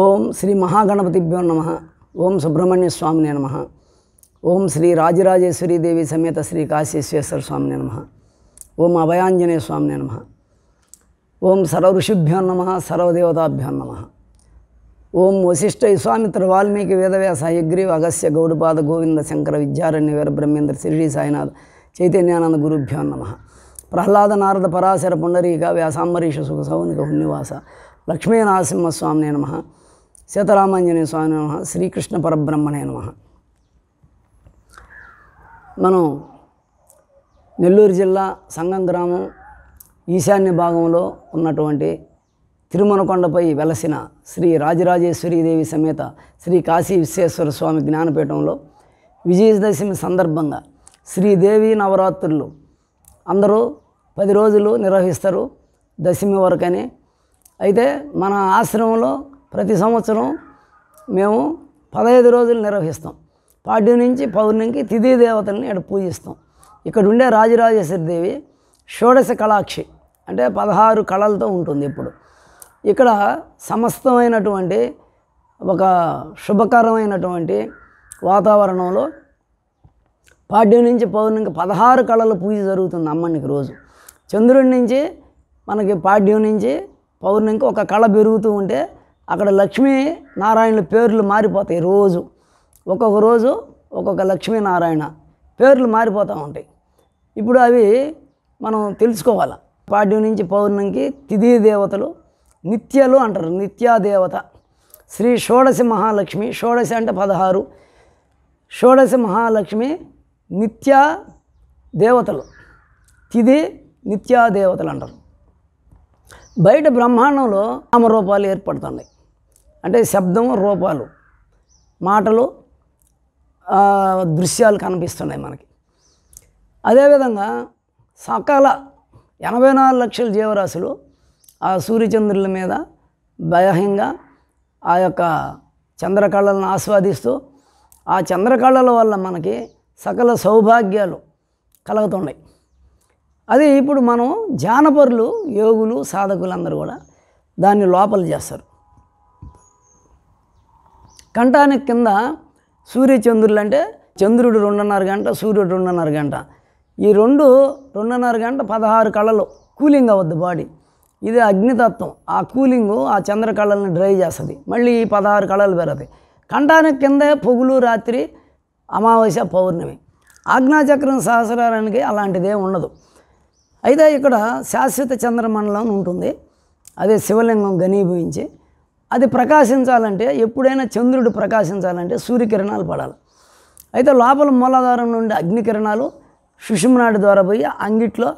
ओम श्री महागणपतिभ्यो नम ओम सुब्रमण्य स्वामी नम ओम श्री राजराजेश्वरी देवी समेत श्री काशीश्वेश्वर स्वामी नम ओम अभयांजनेय स्वामी नम ओम सर्व ऋषिभ्यो नम सर्वदेवताभ्यो नम ఓం వశిష్ఠ విశ్వామిత్ర వాల్మీకి వేదవ్యాస యగ్రీవ అగస్య గౌడపాద గోవింద శంకర విద్యారణ్య వీర బ్రహ్మేంద్ర శిరిడి సాయినాథ్ చైతన్యానంద గురుభ్యో నమ ప్రహ్లాద నారద పరాశర పుండరీక వ్యాసాంబరీష సుఖ సౌనిక హున్నివాస లక్ష్మీనరసింహస్వామినే నమ సీతారామాంజనేయ స్వామి నమ శ్రీకృష్ణ పరబ్రహ్మణే నమ మనం నెల్లూరు జిల్లా సంగం గ్రామం ఈశాన్య భాగంలో ఉన్నటువంటి తిరుమలకొండపై వెలసిన శ్రీ రాజరాజేశ్వరీదేవి సమేత శ్రీ కాశీ విశ్వేశ్వర స్వామి జ్ఞానపీఠంలో విజయదశమి సందర్భంగా శ్రీదేవి నవరాత్రులు అందరూ పది రోజులు నిర్వహిస్తారు దశమి వరకని అయితే మన ఆశ్రమంలో ప్రతి సంవత్సరం మేము పదహైదు రోజులు నిర్వహిస్తాం పాడ్య నుంచి పౌర్ణమికి తిథి దేవతల్ని ఇక్కడ పూజిస్తాం ఇక్కడ ఉండే రాజరాజేశ్వరి దేవి షోడశ కళాక్షి అంటే పదహారు కళలతో ఉంటుంది ఇప్పుడు ఇక్కడ సమస్తమైనటువంటి ఒక శుభకరమైనటువంటి వాతావరణంలో పాడ్యం నుంచి పౌర్ణమికి పదహారు కళలు పూజ జరుగుతుంది అమ్మనికి రోజు చంద్రుడి నుంచి మనకి పాడ్యం నుంచి పౌర్ణమికి ఒక కళ పెరుగుతూ ఉంటే అక్కడ లక్ష్మీ నారాయణుల పేర్లు మారిపోతాయి రోజు ఒక్కొక్క రోజు ఒక్కొక్క లక్ష్మీనారాయణ పేర్లు మారిపోతూ ఉంటాయి ఇప్పుడు అవి మనం తెలుసుకోవాలి పాడ్యం నుంచి పౌర్ణమికి తిథి దేవతలు నిత్యలు అంటారు నిత్యాదేవత శ్రీ షోడశి మహాలక్ష్మి షోడశి అంటే పదహారు షోడశి మహాలక్ష్మి నిత్యా దేవతలు తిథి నిత్యాదేవతలు అంటారు బయట బ్రహ్మాండంలో నామరూపాలు ఏర్పడుతున్నాయి అంటే శబ్దం రూపాలు మాటలు దృశ్యాలు కనిపిస్తున్నాయి మనకి అదేవిధంగా సకాల ఎనభై నాలుగు లక్షల జీవరాశులు ఆ సూర్యచంద్రుల మీద బహంగా ఆ యొక్క చంద్రకళలను ఆస్వాదిస్తూ ఆ చంద్రకళల వల్ల మనకి సకల సౌభాగ్యాలు కలుగుతున్నాయి అదే ఇప్పుడు మనం జానపరులు యోగులు సాధకులు అందరూ కూడా దాన్ని లోపల చేస్తారు కంఠానికి కింద సూర్యచంద్రులు అంటే చంద్రుడు రెండున్నర గంట సూర్యుడు రెండున్నర గంట ఈ రెండు రెండున్నర గంట పదహారు కళలు కూలింగ్ అవ్వద్దు బాడీ ఇది అగ్నితత్వం ఆ కూలింగ్ ఆ చంద్ర కళలను డ్రై చేస్తుంది మళ్ళీ ఈ పదహారు కళలు పెరుగుతాయి కంఠానికి కింద పొగులు రాత్రి అమావాస్య పౌర్ణమి ఆజ్ఞాచక్రం సహస్రానికి అలాంటిదే ఉండదు అయితే ఇక్కడ శాశ్వత చంద్రమండలం ఉంటుంది అదే శివలింగం ఘనీభవించి అది ప్రకాశించాలంటే ఎప్పుడైనా చంద్రుడు ప్రకాశించాలంటే సూర్యకిరణాలు పడాలి అయితే లోపల మూలాధారం నుండి అగ్నికిరణాలు సుషుమనాడు ద్వారా పోయి అంగిట్లో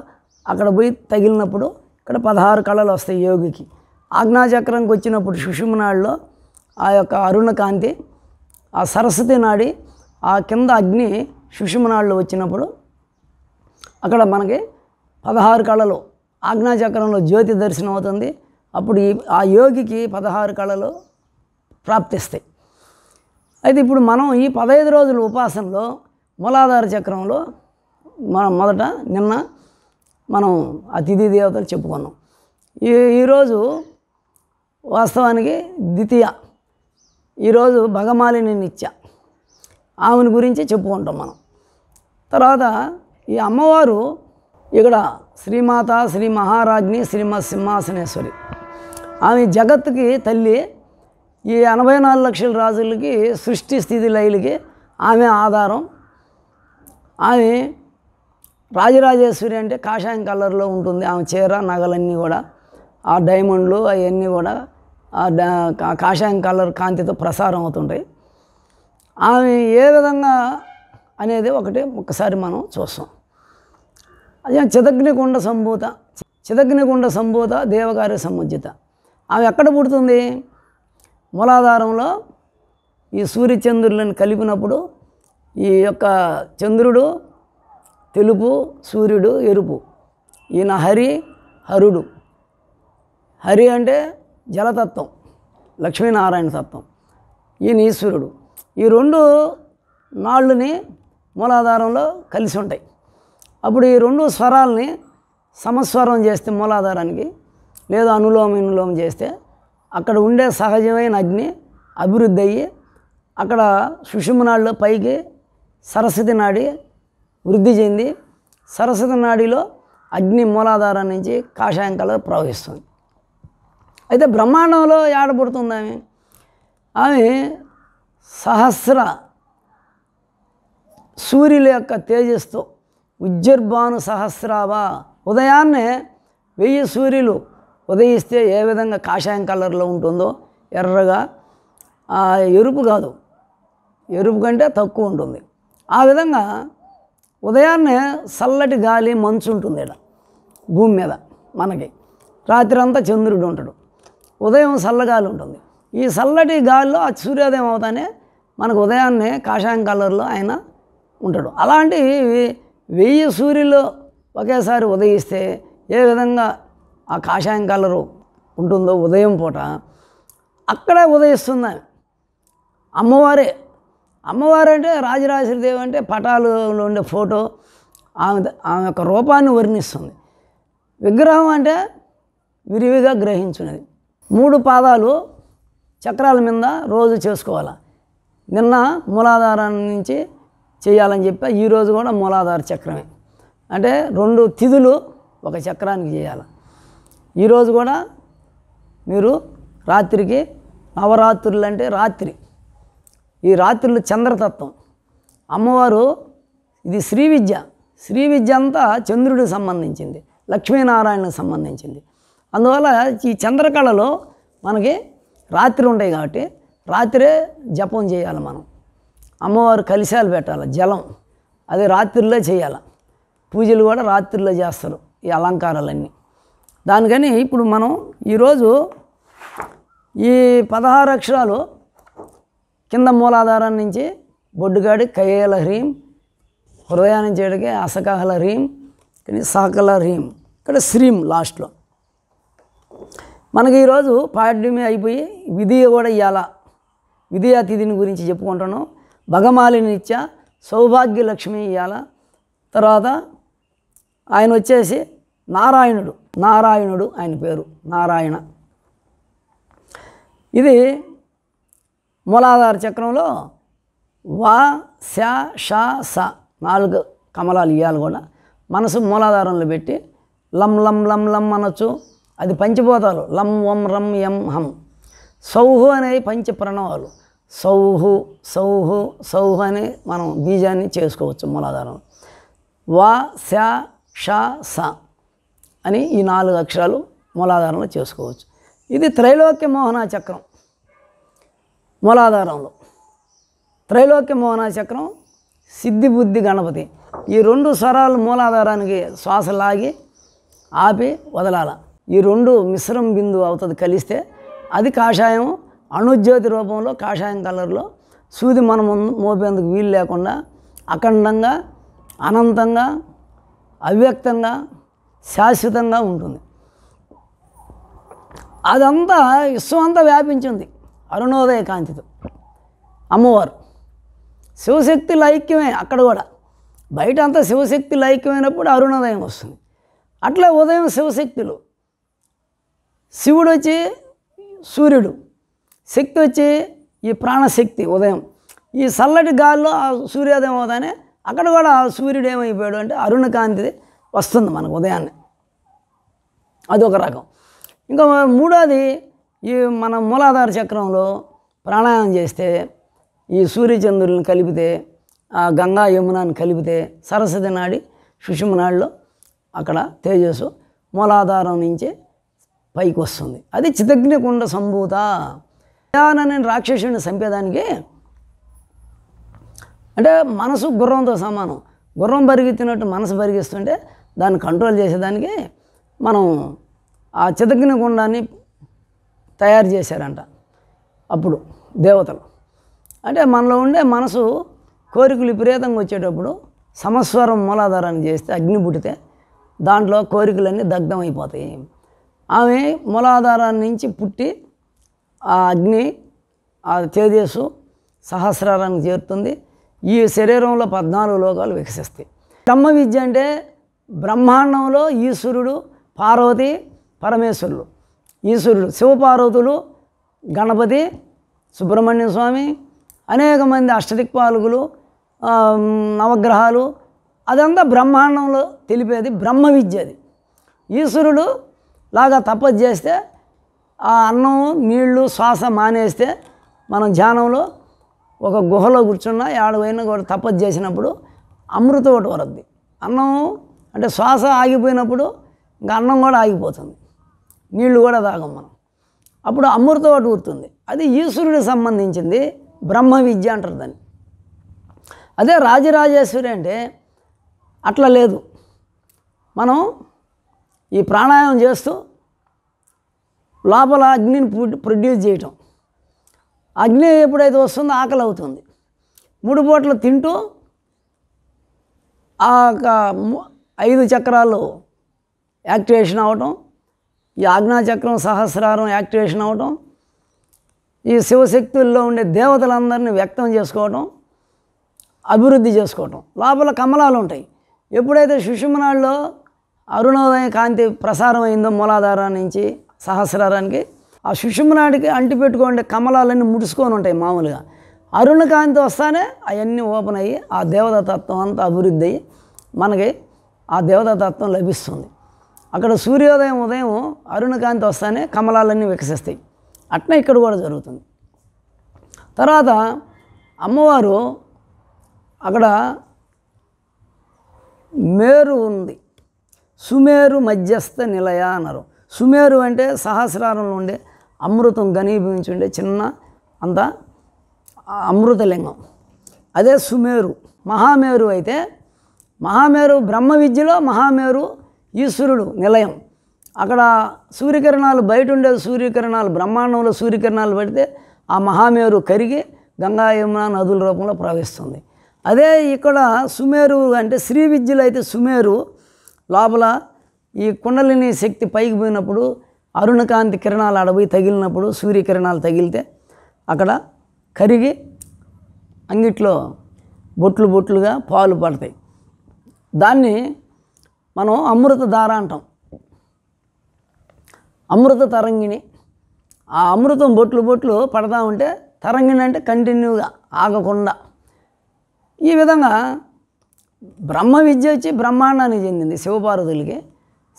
అక్కడ పోయి తగిలినప్పుడు ఇక్కడ పదహారు కళలు వస్తాయి యోగికి ఆజ్ఞాచక్రంకి వచ్చినప్పుడు సుషుమనాడులో ఆ యొక్క అరుణకాంతి ఆ సరస్వతి నాడి ఆ కింద అగ్ని సుషుమనాడులో వచ్చినప్పుడు అక్కడ మనకి పదహారు కళలు ఆజ్ఞాచక్రంలో జ్యోతి దర్శనం అవుతుంది అప్పుడు ఈ ఆ యోగికి పదహారు కళలు ప్రాప్తిస్తాయి అయితే ఇప్పుడు మనం ఈ పదహైదు రోజుల ఉపాసనలో మూలాధార చక్రంలో మనం మొదట నిన్న మనం అతిథి దేవతలు చెప్పుకున్నాం ఈ ఈరోజు వాస్తవానికి ద్వితీయ ఈరోజు భగమాలిని నిత్య ఆమెను గురించి చెప్పుకుంటాం మనం తర్వాత ఈ అమ్మవారు ఇక్కడ శ్రీమాత శ్రీ మహారాజ్ని శ్రీమ సింహాసనేశ్వరి ఆమె జగత్కి తల్లి ఈ ఎనభై నాలుగు లక్షల రాజులకి సృష్టి స్థితి లైలికి ఆమె ఆధారం ఆమె రాజరాజేశ్వరి అంటే కాషాయం కలర్లో ఉంటుంది ఆమె చీర నగలన్నీ కూడా ఆ డైమండ్లు అవన్నీ కూడా కాషాయం కలర్ కాంతితో ప్రసారం అవుతుంటాయి ఆమె ఏ విధంగా అనేది ఒకటి ఒక్కసారి మనం చూస్తాం అదే చిదగ్నిగుండ సంభూత చిదగ్నిగుండ సంభూత దేవకార్య సముజ్జిత ఆమె ఎక్కడ పుడుతుంది మూలాధారంలో ఈ సూర్యచంద్రులను కలిపినప్పుడు ఈ యొక్క చంద్రుడు తెలుపు సూర్యుడు ఎరుపు ఈయన హరి హరుడు హరి అంటే జలతత్వం లక్ష్మీనారాయణ తత్వం ఈయన ఈశ్వరుడు ఈ రెండు నాళ్ళుని మూలాధారంలో కలిసి ఉంటాయి అప్పుడు ఈ రెండు స్వరాలని సమస్వరం చేస్తే మూలాధారానికి లేదా అనులోమ అనులోమం చేస్తే అక్కడ ఉండే సహజమైన అగ్ని అభివృద్ధి అయ్యి అక్కడ సుషుమనాడిలో పైకి సరస్వతి నాడి వృద్ధి చెంది సరస్వతి నాడిలో అగ్ని మూలాధారం నుంచి కాషాయం కలర్ ప్రవహిస్తుంది అయితే బ్రహ్మాండంలో ఏడబడుతుంది ఆమె ఆమె సహస్ర సూర్యుల యొక్క తేజస్తో ఉజ్జర్భాను సహస్రావా ఉదయాన్నే వెయ్యి సూర్యులు ఉదయిస్తే ఏ విధంగా కాషాయం కలర్లో ఉంటుందో ఎర్రగా ఎరుపు కాదు ఎరుపు కంటే తక్కువ ఉంటుంది ఆ విధంగా ఉదయాన్నే చల్లటి గాలి మంచు ఉంటుంది ఇక్కడ భూమి మీద మనకి రాత్రి అంతా చంద్రుడు ఉంటాడు ఉదయం చల్లగాలి ఉంటుంది ఈ చల్లటి గాలిలో ఆ సూర్యోదయం అవుతానే మనకు ఉదయాన్నే కాషాయం కలర్లో ఆయన ఉంటాడు అలాంటి వెయ్యి సూర్యులు ఒకేసారి ఉదయిస్తే ఏ విధంగా ఆ కాషాయం కలరు ఉంటుందో ఉదయం పూట అక్కడే ఉదయిస్తుంది అమ్మవారే అమ్మవారు అంటే రాజరాజశ్రీదేవి అంటే పటాలలో ఉండే ఫోటో ఆమె ఆమె యొక్క రూపాన్ని వర్ణిస్తుంది విగ్రహం అంటే విరివిగా గ్రహించున్నది మూడు పాదాలు చక్రాల మీద రోజు చేసుకోవాలి నిన్న మూలాధారాన్ని నుంచి చేయాలని చెప్పి ఈరోజు కూడా మూలాధార చక్రమే అంటే రెండు తిథులు ఒక చక్రానికి చేయాలి ఈరోజు కూడా మీరు రాత్రికి నవరాత్రులు అంటే రాత్రి ఈ రాత్రులు చంద్రతత్వం అమ్మవారు ఇది శ్రీ విద్య శ్రీ విద్య అంతా చంద్రుడికి సంబంధించింది లక్ష్మీనారాయణకు సంబంధించింది అందువల్ల ఈ చంద్రకళలో మనకి రాత్రి ఉంటాయి కాబట్టి రాత్రే జపం చేయాలి మనం అమ్మవారు కలిశాలు పెట్టాలి జలం అది రాత్రిలో చేయాలి పూజలు కూడా రాత్రిలో చేస్తారు ఈ అలంకారాలన్నీ దానికని ఇప్పుడు మనం ఈరోజు ఈ పదహారు అక్షరాలు కింద మూలాధారం నుంచి బొడ్డుగాడి కయ్యేల హ్రీం హృదయానం చేయడానికి అసకహల హ్రీం సహకల హ్రీం ఇక్కడ శ్రీం లాస్ట్లో మనకి ఈరోజు పాడ్యమి అయిపోయి విధి కూడా ఇవాళ విధి అతిథిని గురించి చెప్పుకుంటాను భగమాలినిత్య సౌభాగ్యలక్ష్మి ఇయ్యాల తర్వాత ఆయన వచ్చేసి నారాయణుడు నారాయణుడు ఆయన పేరు నారాయణ ఇది మూలాధార చక్రంలో వా శా షా స నాలుగు కమలాలు ఇవ్వాలి కూడా మనసు మూలాధారంలో పెట్టి లం లం లం లం అనొచ్చు అది పంచిపోతాలు లం వం రం ఎం హం సౌహు అనేవి పంచ ప్రణవాలు సౌహు సౌహు సౌహు అని మనం బీజాన్ని చేసుకోవచ్చు మూలాధారం వా శ ష స అని ఈ నాలుగు అక్షరాలు మూలాధారంలో చేసుకోవచ్చు ఇది త్రైలోక్య మోహన చక్రం మూలాధారంలో త్రైలోక్య మోహన చక్రం సిద్ధి బుద్ధి గణపతి ఈ రెండు స్వరాలు మూలాధారానికి శ్వాస లాగి ఆపి వదలాల ఈ రెండు మిశ్రం బిందు అవుతుంది కలిస్తే అది కాషాయం అణుజ్యోతి రూపంలో కాషాయం కలర్లో సూది మనం మోపేందుకు వీలు లేకుండా అఖండంగా అనంతంగా అవ్యక్తంగా శాశ్వతంగా ఉంటుంది అదంతా విశ్వం అంతా వ్యాపించింది అరుణోదయ కాంతితో అమ్మవారు శివశక్తి లైక్యమే అక్కడ కూడా బయట అంతా శివశక్తి లైక్యమైనప్పుడు అరుణోదయం వస్తుంది అట్లా ఉదయం శివశక్తులు శివుడు వచ్చి సూర్యుడు శక్తి వచ్చి ఈ ప్రాణశక్తి ఉదయం ఈ చల్లటి గాల్లో ఆ సూర్యోదయం అవుతానే అక్కడ కూడా ఆ సూర్యుడు ఏమైపోయాడు అంటే అరుణకాంతి వస్తుంది మనకు ఉదయాన్నే అదొక రకం ఇంకా మూడోది ఈ మన మూలాధార చక్రంలో ప్రాణాయామం చేస్తే ఈ సూర్యచంద్రులను కలిపితే ఆ గంగా యమునాన్ని కలిపితే సరస్వతి నాడి నాడులో అక్కడ తేజస్సు మూలాధారం నుంచే పైకి వస్తుంది అది చితగ్నికుండ సంభూత అనే రాక్షసుని చంపేదానికి అంటే మనసు గుర్రంతో సమానం గుర్రం బరిగిస్తున్నట్టు మనసు బరిగిస్తుంటే దాన్ని కంట్రోల్ చేసేదానికి మనం ఆ చితకిన గుండాన్ని తయారు చేశారంట అప్పుడు దేవతలు అంటే మనలో ఉండే మనసు కోరికలు విపరీతంగా వచ్చేటప్పుడు సమస్వరం మూలాధారాన్ని చేస్తే అగ్ని పుట్టితే దాంట్లో కోరికలన్నీ దగ్ధమైపోతాయి ఆమె మూలాధారాన్ని నుంచి పుట్టి ఆ అగ్ని ఆ తేజస్సు సహస్రాలను చేరుతుంది ఈ శరీరంలో పద్నాలుగు లోకాలు వికసిస్తాయి బ్రహ్మ విద్య అంటే బ్రహ్మాండంలో ఈశ్వరుడు పార్వతి పరమేశ్వరుడు ఈశ్వరుడు శివపార్వతులు గణపతి సుబ్రహ్మణ్య స్వామి అనేక మంది అష్టదిక్పాలకులు నవగ్రహాలు అదంతా బ్రహ్మాండంలో తెలిపేది బ్రహ్మ విద్య అది ఈశ్వరుడు లాగా తపస్సు చేస్తే ఆ అన్నం నీళ్లు శ్వాస మానేస్తే మనం ధ్యానంలో ఒక గుహలో కూర్చున్న ఏడవైనా కూడా తపస్సు చేసినప్పుడు అమృతం ఒకటి వరద్ది అన్నం అంటే శ్వాస ఆగిపోయినప్పుడు ఇంకా అన్నం కూడా ఆగిపోతుంది నీళ్లు కూడా తాగం మనం అప్పుడు అమృతం ఒకటి ఊరుతుంది అది ఈశ్వరుడికి సంబంధించింది బ్రహ్మ విద్య అంటారు దాన్ని అదే రాజరాజేశ్వరి అంటే అట్లా లేదు మనం ఈ ప్రాణాయామం చేస్తూ లోపల అగ్నిని ప్రొడ్యూస్ చేయటం అగ్ని ఎప్పుడైతే వస్తుందో ఆకలి అవుతుంది మూడు పూటలు తింటూ ఆ ఐదు చక్రాలు యాక్టివేషన్ అవటం ఈ ఆజ్ఞాచక్రం సహస్రారం యాక్టివేషన్ అవటం ఈ శివశక్తుల్లో ఉండే దేవతలందరినీ వ్యక్తం చేసుకోవటం అభివృద్ధి చేసుకోవటం లోపల కమలాలు ఉంటాయి ఎప్పుడైతే సుషుమనాల్లో అరుణోదయ కాంతి ప్రసారం అయిందో మూలాధారం నుంచి సహస్రారానికి ఆ సుషుమ్నాడికి అంటి పెట్టుకోండి కమలాలన్నీ ముడుచుకొని ఉంటాయి మామూలుగా అరుణకాంతి వస్తానే అవన్నీ ఓపెన్ అయ్యి ఆ దేవతాతత్వం అంతా అభివృద్ధి అయ్యి మనకి ఆ దేవతాతత్వం లభిస్తుంది అక్కడ సూర్యోదయం ఉదయం అరుణకాంతి వస్తానే కమలాలన్నీ వికసిస్తాయి అట్నే ఇక్కడ కూడా జరుగుతుంది తర్వాత అమ్మవారు అక్కడ మేరు ఉంది సుమేరు మధ్యస్థ నిలయ అన్నారు సుమేరు అంటే సహస్రారంలో ఉండే అమృతం ఘనీభవించి ఉండే చిన్న అంత అమృతలింగం అదే సుమేరు మహామేరు అయితే మహామేరు బ్రహ్మ విద్యలో మహామేరు ఈశ్వరుడు నిలయం అక్కడ సూర్యకిరణాలు బయట ఉండే సూర్యకిరణాలు బ్రహ్మాండంలో సూర్యకిరణాలు పడితే ఆ మహామేరు కరిగి గంగా యమున నదుల రూపంలో ప్రవహిస్తుంది అదే ఇక్కడ సుమేరు అంటే శ్రీ విద్యలో అయితే సుమేరు లోపల ఈ కుండలిని శక్తి పైకి పోయినప్పుడు అరుణకాంతి కిరణాలు అడవి తగిలినప్పుడు సూర్యకిరణాలు తగిలితే అక్కడ కరిగి అంగిట్లో బొట్లు బొట్లుగా పాలు పడతాయి దాన్ని మనం అమృత ధార అంటాం అమృత తరంగిణి ఆ అమృతం బొట్లు బొట్లు పడతా ఉంటే తరంగిణి అంటే కంటిన్యూగా ఆగకుండా ఈ విధంగా బ్రహ్మ విద్య వచ్చి బ్రహ్మాండానికి చెందింది శివపార్వతులకి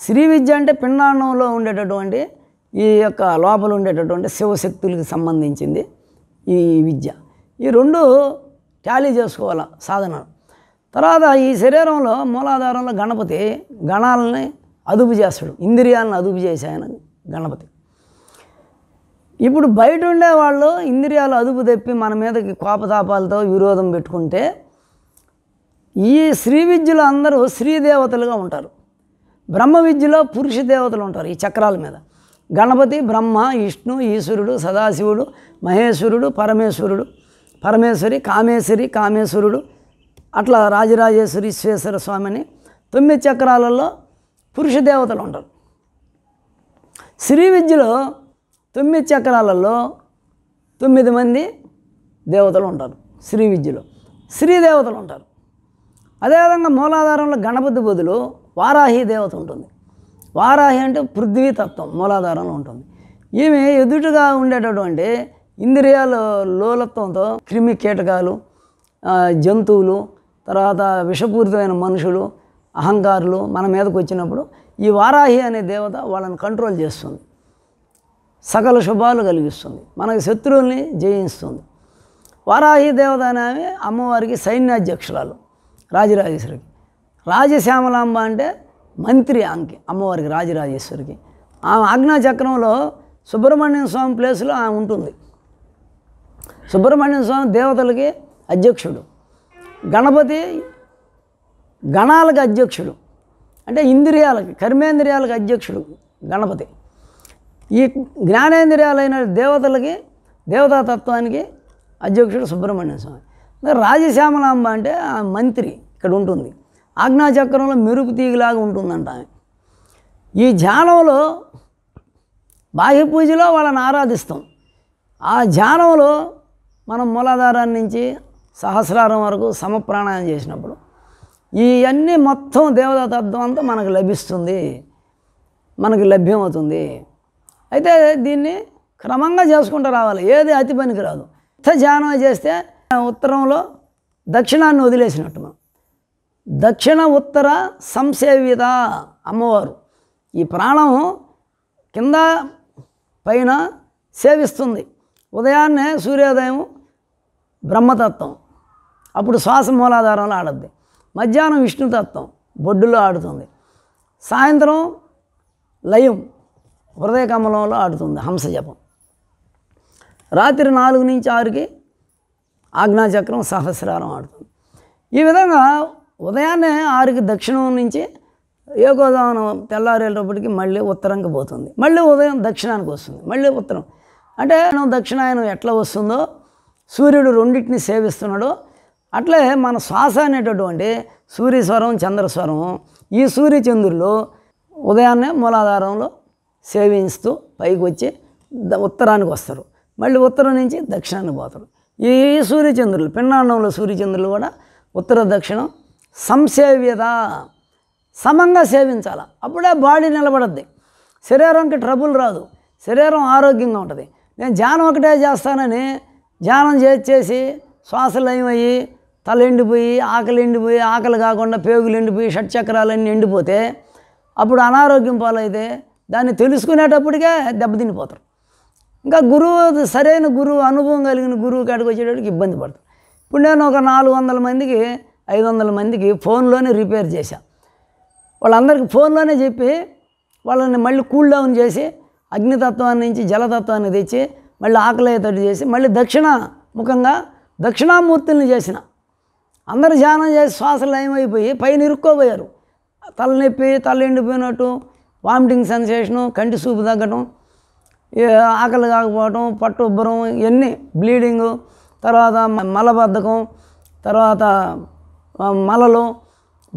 శ్రీ విద్య అంటే పిండాండంలో ఉండేటటువంటి ఈ యొక్క లోపల ఉండేటటువంటి శివశక్తులకు సంబంధించింది ఈ విద్య ఈ రెండు ట్యాలీ చేసుకోవాలి సాధనలు తర్వాత ఈ శరీరంలో మూలాధారంలో గణపతి గణాలని అదుపు చేస్తాడు ఇంద్రియాలను అదుపు చేశాయన గణపతి ఇప్పుడు బయట ఉండే వాళ్ళు ఇంద్రియాలు అదుపు తెప్పి మన మీదకి కోపతాపాలతో విరోధం పెట్టుకుంటే ఈ శ్రీ విద్యులు అందరూ శ్రీదేవతలుగా ఉంటారు బ్రహ్మ విద్యలో పురుష దేవతలు ఉంటారు ఈ చక్రాల మీద గణపతి బ్రహ్మ విష్ణు ఈశ్వరుడు సదాశివుడు మహేశ్వరుడు పరమేశ్వరుడు పరమేశ్వరి కామేశ్వరి కామేశ్వరుడు అట్లా రాజరాజేశ్వరి ఈశ్వేశ్వర స్వామిని తొమ్మిది చక్రాలలో పురుష దేవతలు ఉంటారు శ్రీ విద్యలో తొమ్మిది చక్రాలలో తొమ్మిది మంది దేవతలు ఉంటారు శ్రీ విద్యలో శ్రీ దేవతలు ఉంటారు అదేవిధంగా మూలాధారంలో గణపతి బదులు వారాహి దేవత ఉంటుంది వారాహి అంటే పృథ్వీ తత్వం మూలాధారంలో ఉంటుంది ఈమె ఎదుటగా ఉండేటటువంటి ఇంద్రియాల లోలత్వంతో క్రిమి కీటకాలు జంతువులు తర్వాత విషపూరితమైన మనుషులు అహంకారులు మన మీదకు వచ్చినప్పుడు ఈ వారాహి అనే దేవత వాళ్ళని కంట్రోల్ చేస్తుంది సకల శుభాలు కలిగిస్తుంది మనకు శత్రువుల్ని జయిస్తుంది వారాహి దేవత అనేవి అమ్మవారికి సైన్యాధ్యక్షురాలు రాజరాజేశ్వరికి రాజశ్యామలాంబ అంటే మంత్రి ఆమెకి అమ్మవారికి రాజరాజేశ్వరికి ఆమె ఆజ్ఞాచక్రంలో సుబ్రహ్మణ్యం స్వామి ప్లేస్లో ఆమె ఉంటుంది సుబ్రహ్మణ్యం స్వామి దేవతలకి అధ్యక్షుడు గణపతి గణాలకు అధ్యక్షుడు అంటే ఇంద్రియాలకి కర్మేంద్రియాలకు అధ్యక్షుడు గణపతి ఈ జ్ఞానేంద్రియాలైన దేవతలకి దేవతాతత్వానికి అధ్యక్షుడు సుబ్రహ్మణ్యం స్వామి రాజశ్యామలాంబ అంటే మంత్రి ఇక్కడ ఉంటుంది ఆజ్ఞాచక్రంలో మెరుపు తీగలాగా ఉంటుందంట ఈ ధ్యానంలో బాహ్య పూజలో వాళ్ళని ఆరాధిస్తాం ఆ ధ్యానంలో మనం మూలాధారాన్ని నుంచి సహస్రారం వరకు సమప్రాణాయం చేసినప్పుడు ఇవన్నీ మొత్తం దేవతాతత్వం అంతా మనకు లభిస్తుంది మనకి లభ్యమవుతుంది అయితే దీన్ని క్రమంగా చేసుకుంటూ రావాలి ఏది అతి పనికి రాదు ఉత్త ధ్యానం చేస్తే ఉత్తరంలో దక్షిణాన్ని వదిలేసినట్టు మనం దక్షిణ ఉత్తర సంసేవిత అమ్మవారు ఈ ప్రాణం కింద పైన సేవిస్తుంది ఉదయాన్నే సూర్యోదయం బ్రహ్మతత్వం అప్పుడు శ్వాస మూలాధారంలో ఆడద్ది మధ్యాహ్నం విష్ణుతత్వం బొడ్డులో ఆడుతుంది సాయంత్రం లయం హృదయ కమలంలో ఆడుతుంది హంసజపం రాత్రి నాలుగు నుంచి ఆరుకి ఆజ్ఞాచక్రం సహస్రారం ఆడుతుంది ఈ విధంగా ఉదయాన్నే ఆరుకి దక్షిణం నుంచి ఏ గోదావరం తెల్లారేటప్పటికి మళ్ళీ ఉత్తరంకి పోతుంది మళ్ళీ ఉదయం దక్షిణానికి వస్తుంది మళ్ళీ ఉత్తరం అంటే దక్షిణాయనం ఎట్లా వస్తుందో సూర్యుడు రెండింటిని సేవిస్తున్నాడో అట్లే మన శ్వాస అనేటటువంటి సూర్యస్వరం చంద్రస్వరం ఈ సూర్యచంద్రులు ఉదయాన్నే మూలాధారంలో సేవిస్తూ పైకి వచ్చి ఉత్తరానికి వస్తారు మళ్ళీ ఉత్తరం నుంచి దక్షిణానికి పోతారు ఈ సూర్యచంద్రులు పిన్నాండంలో సూర్యచంద్రులు కూడా ఉత్తర దక్షిణం సంసేవ్యత సమంగా సేవించాలి అప్పుడే బాడీ నిలబడద్ది శరీరంకి ట్రబుల్ రాదు శరీరం ఆరోగ్యంగా ఉంటుంది నేను ధ్యానం ఒకటే చేస్తానని ధ్యానం చేసేసి శ్వాసలు ఏమయ్యి తల ఎండిపోయి ఆకలి ఎండిపోయి ఆకలి కాకుండా పేగులు ఎండిపోయి చక్రాలన్నీ ఎండిపోతే అప్పుడు అనారోగ్యం పాలైతే దాన్ని తెలుసుకునేటప్పటికే దెబ్బతినిపోతారు ఇంకా గురువు సరైన గురువు అనుభవం కలిగిన గురువు కాడికి వచ్చేటప్పటికి ఇబ్బంది పడుతుంది ఇప్పుడు నేను ఒక నాలుగు వందల మందికి ఐదు వందల మందికి ఫోన్లోనే రిపేర్ చేశాం వాళ్ళందరికీ ఫోన్లోనే చెప్పి వాళ్ళని మళ్ళీ కూల్ డౌన్ చేసి అగ్నితత్వాన్ని నుంచి జలతత్వాన్ని తెచ్చి మళ్ళీ ఆకలితోటి చేసి మళ్ళీ దక్షిణ ముఖంగా దక్షిణామూర్తుల్ని చేసిన అందరు ధ్యానం చేసి శ్వాసలు ఏమైపోయి పైన ఇరుక్కోపోయారు తలనొప్పి తల ఎండిపోయినట్టు వామిటింగ్ సెన్సేషను కంటి చూపు తగ్గడం ఆకలి కాకపోవటం పట్టు ఉబ్బరం ఇవన్నీ బ్లీడింగు తర్వాత మలబద్ధకం తర్వాత మలలు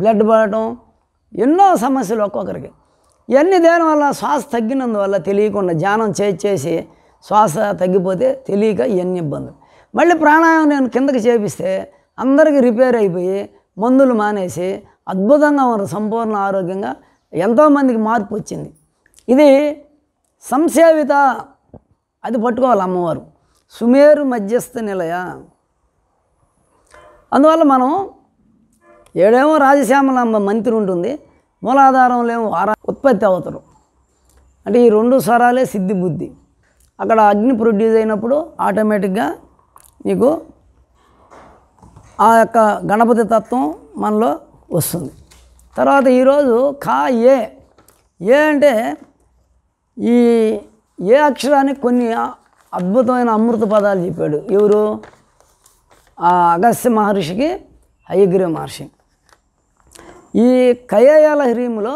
బ్లడ్ పడటం ఎన్నో సమస్యలు ఒక్కొక్కరికి ఇవన్నీ దేనివల్ల శ్వాస తగ్గినందువల్ల తెలియకుండా ధ్యానం చేసి శ్వాస తగ్గిపోతే తెలియక ఇవన్నీ ఇబ్బందులు మళ్ళీ ప్రాణాయామం నేను కిందకి చేపిస్తే అందరికీ రిపేర్ అయిపోయి మందులు మానేసి అద్భుతంగా ఉన్నారు సంపూర్ణ ఆరోగ్యంగా ఎంతోమందికి మార్పు వచ్చింది ఇది సంసేవిత అది పట్టుకోవాలి అమ్మవారు సుమేరు మధ్యస్థ నిలయ అందువల్ల మనం ఏడేమో రాజశ్యామలమ్మ మంత్రి ఉంటుంది మూలాధారంలో వారా ఉత్పత్తి అవుతారు అంటే ఈ రెండు స్వరాలే సిద్ధి బుద్ధి అక్కడ అగ్ని ప్రొడ్యూస్ అయినప్పుడు ఆటోమేటిక్గా మీకు ఆ యొక్క గణపతి తత్వం మనలో వస్తుంది తర్వాత ఈరోజు కా ఏ ఏ అంటే ఈ ఏ అక్షరానికి కొన్ని అద్భుతమైన అమృత పదాలు చెప్పాడు ఎవరు అగస్త్య మహర్షికి హయగ్రీవ మహర్షి ఈ కయాయాల హ్రీములో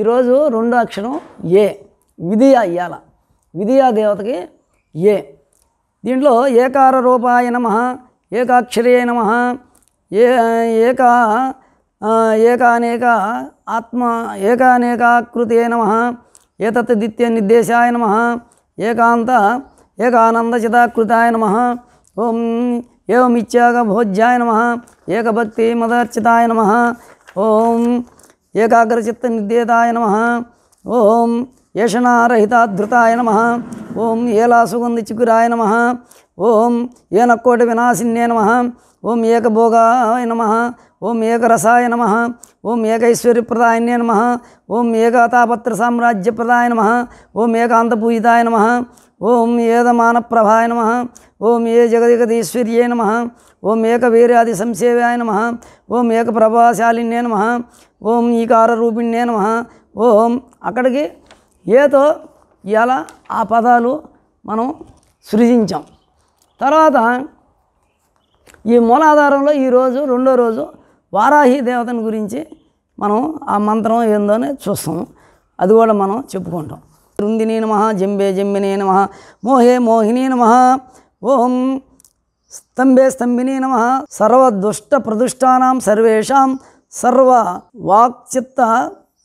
ఈరోజు రెండో అక్షరం ఏ విధియా ఇయాల విధియా దేవతకి ఏ దీంట్లో ఏకార రూపాయ నమ ఏకాక్షరే నమ ఏ ఏక ఏకానేక ఆత్మ ఏకానేకాకృతే నమ ఏతత్ దిత్య నిర్దేశాయ నమ ఏకాంత ఏకానందచితాకృతాయ నమ ఓం ఏమిత్యాగ భోజ్యాయ నమ ఏకభక్తి మదర్చితాయ నమ ॐ एकाग्रचित्तनिद्येताय नमः ॐ येषणारहिताद्धृताय नमः ॐ नम नमः ॐ येनकोटिविनाशिन्ये नम ॐ एकभोगाय नम ॐ एकरसाय नमः ॐ एकैश्वर्यप्रदायन्ये नमः ॐ एकतापत्रसाम्राज्यप्रदाय नमः ॐ एकान्तपूजिताय नमः ॐ एदमानप्रभाय नमः ఓం ఏ జగదిగదీశ్వర్యే నమ ఓం ఏక వీరాది సంసేవాయ నమ ఓం ఏకప్రభాశాలిన్యే నమ ఓం ఈకార రూపిణ్యే నమ ఓం అక్కడికి ఏతో ఎలా ఆ పదాలు మనం సృజించాం తర్వాత ఈ మూలాధారంలో ఈరోజు రెండో రోజు వారాహి దేవతను గురించి మనం ఆ మంత్రం అని చూస్తాం అది కూడా మనం చెప్పుకుంటాం రుందిని నమ జంబే జంబిని నమ మోహే మోహిని నమ ఓం స్తంభే స్తంభిని నమ సర్వదుష్ట ప్రదుష్టానాం సర్వేషాం సర్వ వాక్చిత్త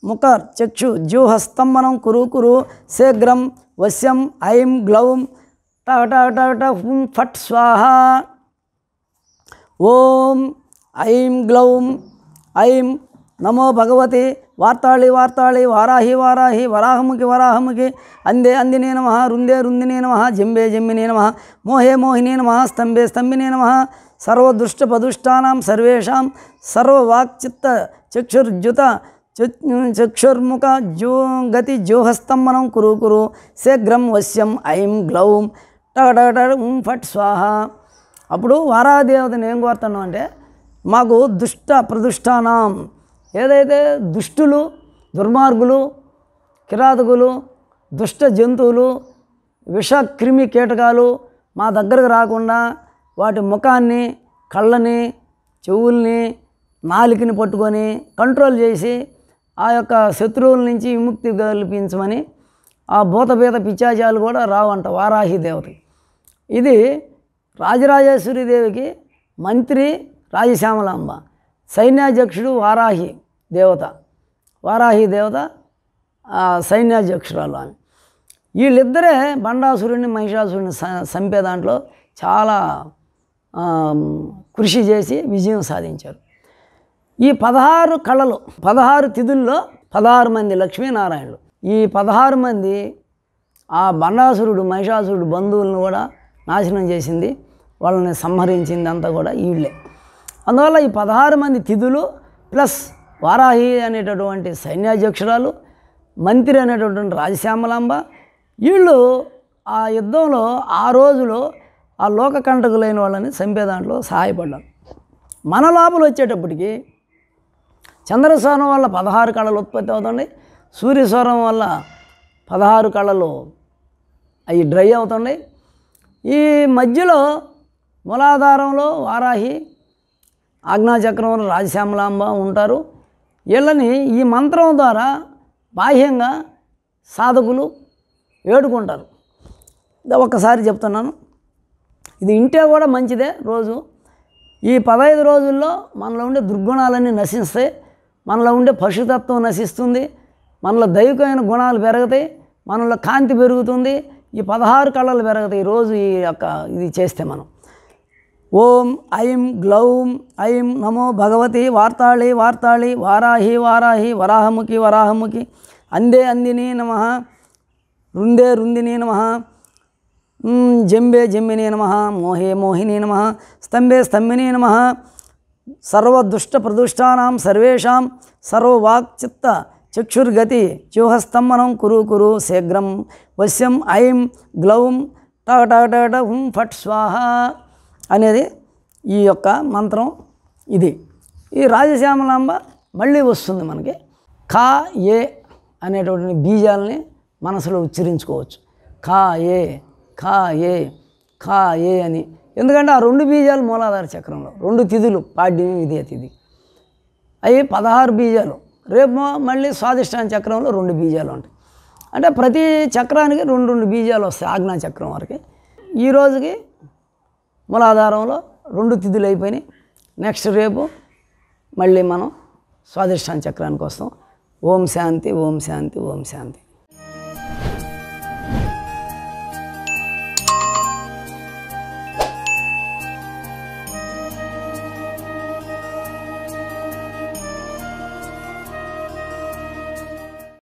ముఖ చక్షు స్తంభనం కురు కురు శీఘ్రం వశ్యం ఐం గ్లౌం టాటాటాట హుం ఫట్ స్వాహ ఓం ఐం గ్లౌం ఐం నమో భగవతి వార్తాళి వార్తాళి వారాహి వారాహి వరాహముకి వరాహముకి అందే అందినే నమ రుందే రుందినే నమ జంబే జంబినే నమ మోహే మోహినే నమ స్తంభే స్తంభినే నమ సర్వదుష్టపదుష్టానాం సర్వేషాం సర్వవాక్చిత్త చక్షుర్జుత చక్షుర్ముఖ జో గతి జోహస్తంభనం కురు కురు శీఘ్రం వశ్యం ఐం గ్లౌం టగటగట ఫట్ స్వాహ అప్పుడు వారాదేవతను ఏం కోరుతున్నాం అంటే మాకు దుష్ట ప్రదుష్టానం ఏదైతే దుష్టులు దుర్మార్గులు కిరాతకులు దుష్ట జంతువులు విషక్రిమి కీటకాలు మా దగ్గరకు రాకుండా వాటి ముఖాన్ని కళ్ళని చెవుల్ని నాలికని పట్టుకొని కంట్రోల్ చేసి ఆ యొక్క శత్రువుల నుంచి విముక్తి కల్పించమని ఆ భూతభేత పిచ్చాచాలు కూడా రావంట వారాహి దేవతకి ఇది రాజరాజేశ్వరి దేవికి మంత్రి రాజశ్యామలాంబ సైన్యాధ్యక్షుడు వారాహి దేవత వారాహి దేవత సైన్యాధ్యక్షురాలు ఆమె వీళ్ళిద్దరే బండాసురుడిని మహిషాసురుడిని చంపే దాంట్లో చాలా కృషి చేసి విజయం సాధించారు ఈ పదహారు కళలు పదహారు తిథుల్లో పదహారు మంది లక్ష్మీనారాయణులు ఈ పదహారు మంది ఆ బండాసురుడు మహిషాసురుడు బంధువులను కూడా నాశనం చేసింది వాళ్ళని సంహరించింది అంతా కూడా వీళ్ళే అందువల్ల ఈ పదహారు మంది తిథులు ప్లస్ వారాహి అనేటటువంటి సైన్యాధ్యక్షురాలు మంత్రి అనేటటువంటి రాజశ్యామలాంబ వీళ్ళు ఆ యుద్ధంలో ఆ రోజులో ఆ లోక కంటకులైన వాళ్ళని చంపే దాంట్లో సహాయపడ్డారు మన లోపల వచ్చేటప్పటికి చంద్రస్వరం వల్ల పదహారు కళలు ఉత్పత్తి అవుతుంది సూర్యస్వరం వల్ల పదహారు కళలు అవి డ్రై అవుతున్నాయి ఈ మధ్యలో మూలాధారంలో వారాహి ఆజ్ఞాచక్రంలో రాజశ్యామలాంబ ఉంటారు వీళ్ళని ఈ మంత్రం ద్వారా బాహ్యంగా సాధకులు వేడుకుంటారు ఒక్కసారి చెప్తున్నాను ఇది ఇంటే కూడా మంచిదే రోజు ఈ పదహైదు రోజుల్లో మనలో ఉండే దుర్గుణాలన్నీ నశిస్తాయి మనలో ఉండే పశుతత్వం నశిస్తుంది మనలో దైవికమైన గుణాలు పెరుగుతాయి మనలో కాంతి పెరుగుతుంది ఈ పదహారు కళలు పెరుగుతాయి రోజు ఈ యొక్క ఇది చేస్తే మనం ఓం ఐం గ్లౌం ఐం నమో భగవతి వార్తాళి వార్తాళి వారాహి వారాహి వరాహముఖి వరాహముఖి అందే అందిని నమ రుందే రుందిని నమ జంబే జంబిని నమ మోహే మోహిని నమ స్తంభే స్తంభిని నమ సర్వదుష్ట ప్రదుష్టానాం సర్వేషాం సర్వవాక్చిత్త చక్షుర్గతి వ్యూహస్తంభనం కురు కురు శీఘ్రం వశ్యం ఐం గ్లౌం టగ టగ టగ హుం ఫట్ స్వాహ అనేది ఈ యొక్క మంత్రం ఇది ఈ రాజశ్యామలాంబ మళ్ళీ వస్తుంది మనకి కా ఏ అనేటువంటి బీజాలని మనసులో ఉచ్చరించుకోవచ్చు కా ఏ కా ఏ కా ఏ అని ఎందుకంటే ఆ రెండు బీజాలు మూలాధార చక్రంలో రెండు తిథులు పాడ్యమి విదే తిథి అవి పదహారు బీజాలు రేపు మళ్ళీ స్వాదిష్టాన చక్రంలో రెండు బీజాలు ఉంటాయి అంటే ప్రతి చక్రానికి రెండు రెండు బీజాలు వస్తాయి ఆజ్ఞా చక్రం వరకు ఈరోజుకి మూలాధారంలో రెండు తిథులు అయిపోయినాయి నెక్స్ట్ రేపు మళ్ళీ మనం స్వాదిష్టాన చక్రానికి వస్తాం ఓం శాంతి ఓం శాంతి ఓం శాంతి